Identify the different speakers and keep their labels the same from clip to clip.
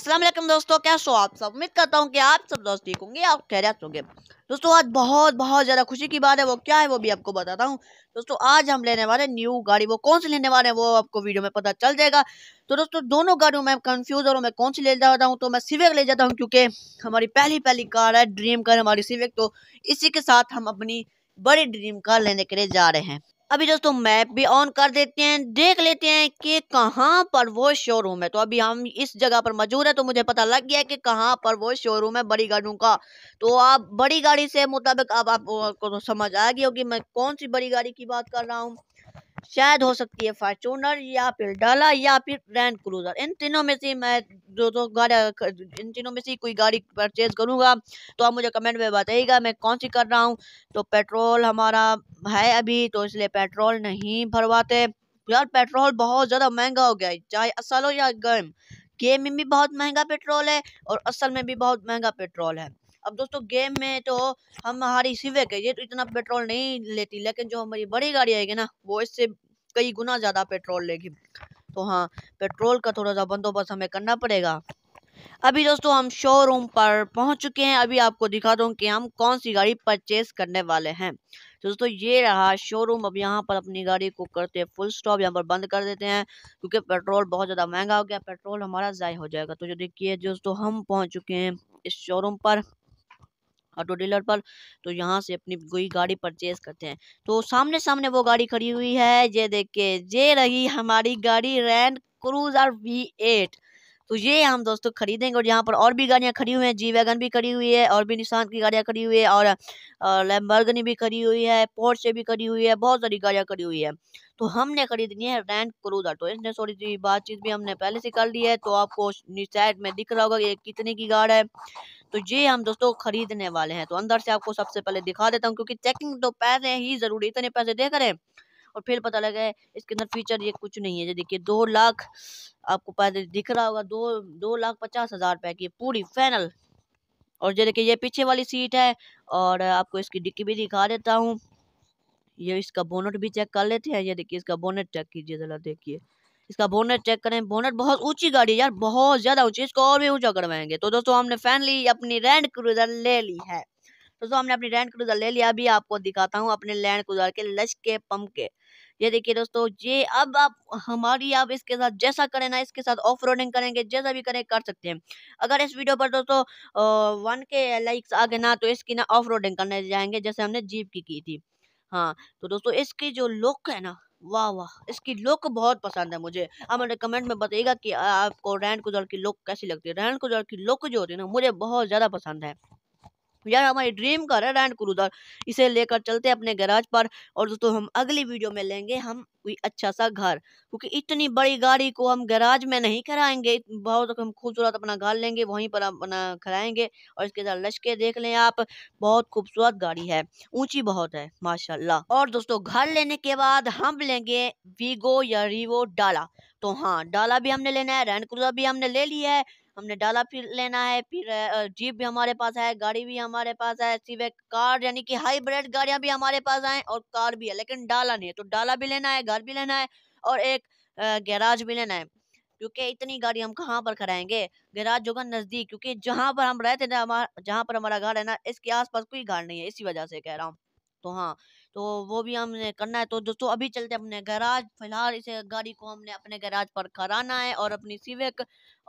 Speaker 1: असलम दोस्तों कैसे सो आप सब उम्मीद करता हूँ कि आप सब दोस्त ठीक होंगे आप खैरियत होंगे दोस्तों आज बहुत बहुत ज़्यादा खुशी की बात है वो क्या है वो भी आपको बताता हूँ दोस्तों आज हम लेने वाले न्यू गाड़ी वो कौन सी लेने वाले हैं वो आपको वीडियो में पता चल जाएगा तो दोस्तों दोनों गाड़ियों में कंफ्यूज और मैं कौन सी ले जाता हूँ तो मैं सिविक ले जाता हूँ क्योंकि हमारी पहली पहली कार है ड्रीम कार हमारी सिविक तो इसी के साथ हम अपनी बड़ी ड्रीम कार लेने के लिए जा रहे हैं अभी दोस्तों मैप भी ऑन कर देते हैं देख लेते हैं कि कहाँ पर वो शोरूम है तो अभी हम इस जगह पर मौजूद है तो मुझे पता लग गया कि कहाँ पर वो शोरूम है बड़ी गाड़ियों का तो आप बड़ी गाड़ी से मुताबिक अब आप, आपको तो समझ आ गई होगी मैं कौन सी बड़ी गाड़ी की बात कर रहा हूँ शायद हो सकती है फॉर्चूनर या फिर डाला या फिर रैंड क्रूजर इन तीनों में से मैं जो जो गाड़ी इन तीनों में से कोई गाड़ी परचेज करूंगा तो आप मुझे कमेंट में बताइएगा मैं कौन सी कर रहा हूँ तो पेट्रोल हमारा है अभी तो इसलिए पेट्रोल नहीं भरवाते यार पेट्रोल बहुत ज़्यादा महंगा हो गया है चाहे असल हो या गेम गेम में भी बहुत महंगा पेट्रोल है और असल में भी बहुत महंगा पेट्रोल है अब दोस्तों गेम में तो हम हमारी सिवे है ये तो इतना पेट्रोल नहीं लेती लेकिन जो हमारी बड़ी गाड़ी आएगी ना वो इससे कई गुना ज़्यादा पेट्रोल लेगी तो हाँ पेट्रोल का थोड़ा सा बंदोबस्त हमें करना पड़ेगा अभी दोस्तों हम शोरूम पर पहुंच चुके हैं अभी आपको दिखा दूं कि हम कौन सी गाड़ी परचेस करने वाले हैं तो दोस्तों ये रहा शोरूम अब यहाँ पर अपनी गाड़ी को करते हैं फुल स्टॉप यहाँ पर बंद कर देते हैं क्योंकि पेट्रोल बहुत ज़्यादा महंगा हो गया पेट्रोल हमारा ज़ाय हो जाएगा तो जो देखिए दोस्तों हम पहुँच चुके हैं इस शोरूम पर ऑटो डीलर पर तो यहाँ से अपनी कोई गाड़ी परचेज करते हैं तो सामने सामने वो गाड़ी खड़ी हुई है ये देख के ये रही हमारी गाड़ी रैंड क्रूजर वी एट तो ये हम दोस्तों खरीदेंगे और यहाँ पर और भी गाड़ियाँ खड़ी हुई हैं जी वैगन भी खड़ी हुई है और भी निशान की गाड़ियाँ खड़ी हुई है और, लैम्बर्गनी भी खड़ी हुई है पोर्ट से भी खड़ी हुई है बहुत सारी गाड़ियाँ खड़ी हुई है तो हमने खरीदनी है रैंड क्रूजर तो इसने थोड़ी सी बातचीत भी हमने पहले से कर ली है तो आपको साइड में दिख रहा होगा कि कितने की गाड़ है तो ये हम दोस्तों खरीदने वाले हैं तो अंदर से आपको सबसे पहले दिखा देता हूँ क्योंकि चेकिंग तो पैसे ही ज़रूरी इतने पैसे दे करें और फिर पता लगा इसके अंदर फीचर ये कुछ नहीं है ये देखिए दो लाख आपको पैसे दिख रहा होगा दो दो लाख पचास हज़ार रुपए की पूरी फाइनल और ये देखिए ये पीछे वाली सीट है और आपको इसकी डिक्की भी दिखा देता हूँ ये इसका बोनट भी चेक कर लेते हैं ये देखिए इसका बोनट चेक कीजिए ज़रा देखिए इसका बोनट चेक करें बोनट बहुत ऊंची गाड़ी है यार बहुत ज्यादा ऊंची इसको और भी ऊंचा करवाएंगे तो दोस्तों हमने फाइनली अपनी रैंड क्रूजर ले ली है दोस्तों हमने अपनी रैंड क्रूजर ले लिया अभी आपको दिखाता हूँ अपने लैंड क्रूजर के लश के पंप के ये देखिए दोस्तों ये अब आप हमारी आप इसके साथ जैसा करें ना इसके साथ ऑफ रोडिंग करेंगे जैसा भी करें कर सकते हैं अगर इस वीडियो पर दोस्तों वन के लाइक्स आगे ना तो इसकी ना ऑफ रोडिंग करने जाएंगे जैसे हमने जीप की की थी हाँ तो दोस्तों इसकी जो लुक है ना वाह वाह इसकी लुक बहुत पसंद है मुझे आप मेरे कमेंट में बताइएगा कि आपको रैन कुजर की लुक कैसी लगती है रैन कुजर की लुक जो होती है ना मुझे बहुत ज़्यादा पसंद है यार हमारी ड्रीम कार है रैंड क्रूजर इसे लेकर चलते हैं अपने गैराज पर और दोस्तों हम अगली वीडियो में लेंगे हम कोई अच्छा सा घर क्योंकि इतनी बड़ी गाड़ी को हम गैराज में नहीं कराएंगे बहुत हम खूबसूरत अपना घर लेंगे वहीं पर अपना कराएंगे और इसके साथ लश्के देख लें आप बहुत खूबसूरत गाड़ी है ऊंची बहुत है माशाल्लाह और दोस्तों घर लेने के बाद हम लेंगे वीगो या रिवो डाला तो हाँ डाला भी हमने लेना है रैंड क्रूजर भी हमने ले लिया है हमने डाला फिर लेना है फिर जीप भी हमारे पास है गाड़ी भी हमारे पास है सिवे कार यानी कि हाईब्रिड गाड़ियां भी हमारे पास आए और कार भी है लेकिन डाला नहीं है तो डाला भी लेना है घर भी लेना है और एक गैराज भी लेना है क्योंकि इतनी गाड़ी हम कहाँ पर खड़ाएंगे गैराज जो नज़दीक क्योंकि जहाँ पर हम रहते थे जहाँ पर हमारा घर है ना इसके आस कोई घर नहीं है इसी वजह से कह रहा हूँ तो हाँ तो वो भी हमने करना है तो दोस्तों अभी चलते अपने गैराज फिलहाल इसे गाड़ी को हमने अपने गैराज पर कराना है और अपनी सिविक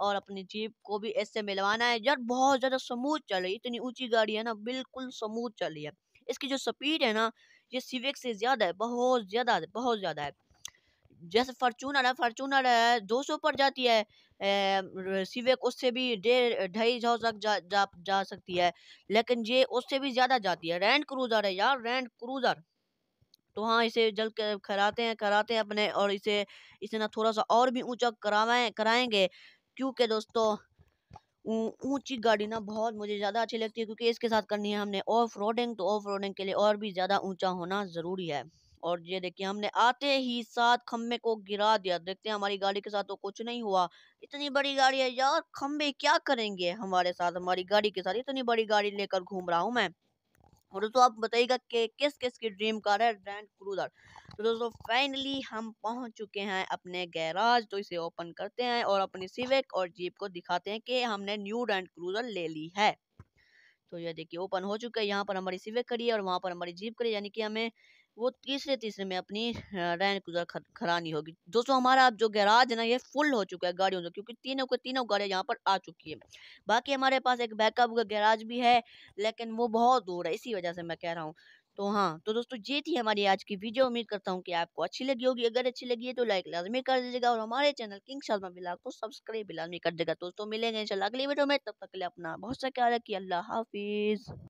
Speaker 1: और अपनी जीप को भी ऐसे मिलवाना है यार बहुत ज़्यादा स्मूथ चल रही इतनी ऊंची गाड़ी है ना बिल्कुल स्मूथ चल रही है इसकी जो स्पीड है ना ये सिविक से ज़्यादा है बहुत ज़्यादा बहुत ज़्यादा है जैसे फॉर्चूनर है फॉर्चूनर है दो सौ पर जाती है सिवेक उससे भी डेढ़ ढाई सौ तक जा, जा जा सकती है लेकिन ये उससे भी ज़्यादा जाती है रैंड क्रूज़र है यार रैंड क्रूज़र तो हाँ इसे जल कराते हैं कराते हैं अपने और इसे इसे ना थोड़ा सा और भी ऊंचा करावाएं कराएंगे क्योंकि दोस्तों ऊंची गाड़ी ना बहुत मुझे ज़्यादा अच्छी लगती है क्योंकि इसके साथ करनी है हमने ऑफ रोडिंग तो ऑफ रोडिंग के लिए और भी ज़्यादा ऊंचा होना ज़रूरी है और ये देखिए हमने आते ही साथ खम्भे को गिरा दिया देखते हैं हमारी गाड़ी के साथ तो कुछ नहीं हुआ इतनी बड़ी गाड़ी है यार खम्भे क्या करेंगे हमारे साथ हमारी गाड़ी के साथ इतनी बड़ी गाड़ी लेकर घूम रहा हूँ मैं और दोस्तों आप बताइएगा कि किस किस की ड्रीम कार है रैंड क्रूजर तो दोस्तों फाइनली हम पहुंच चुके हैं अपने गैराज तो इसे ओपन करते हैं और अपनी सिविक और जीप को दिखाते हैं कि हमने न्यू रैंड क्रूजर ले ली है तो ये देखिए ओपन हो चुका है यहाँ पर हमारी सिविक खड़ी है और वहाँ पर हमारी जीप खड़ी है यानी कि हमें वो तीसरे तीसरे में अपनी रैन गुजर खरानी होगी दोस्तों हमारा अब जो गैराज है ना ये फुल हो चुका है गाड़ियों से क्योंकि तीनों के तीनों गाड़ियाँ यहाँ पर आ चुकी है बाकी हमारे पास एक बैकअप का गैराज भी है लेकिन वो बहुत दूर है इसी वजह से मैं कह रहा हूँ तो हाँ तो दोस्तों ये थी हमारी आज की वीडियो उम्मीद करता हूँ कि आपको अच्छी लगी होगी अगर अच्छी लगी है तो लाइक लाजमी कर दीजिएगा और हमारे चैनल किंग शर्मा बिलाग को सब्सक्राइब लाजमी कर देगा दोस्तों मिलेंगे इंशाल्लाह अगली वीडियो में तब तक के लिए अपना बहुत सा ख्याल रखिए अल्लाह हाफिज़